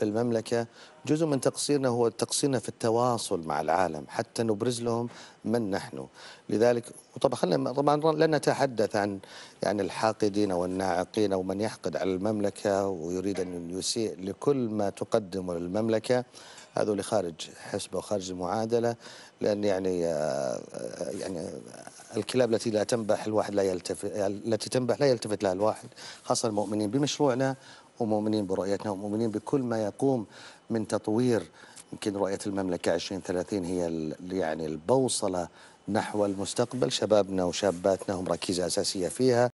في المملكة جزء من تقصيرنا هو تقصيرنا في التواصل مع العالم حتى نبرز لهم من نحن لذلك وطبعا طبعا لن نتحدث عن يعني الحاقدين والناعقين ومن يحقد على المملكة ويريد أن يسيء لكل ما تقدم للمملكة هذول خارج حسبه وخارج المعادلة لأن يعني آه، آه، يعني الكلاب التي لا تنبح الواحد لا يلتفت التي تنبح لا يلتفت لها الواحد خاصه المؤمنين بمشروعنا ومؤمنين برؤيتنا ومؤمنين بكل ما يقوم من تطوير يمكن رؤيه المملكه 2030 هي يعني البوصله نحو المستقبل شبابنا وشاباتنا هم ركيزه اساسيه فيها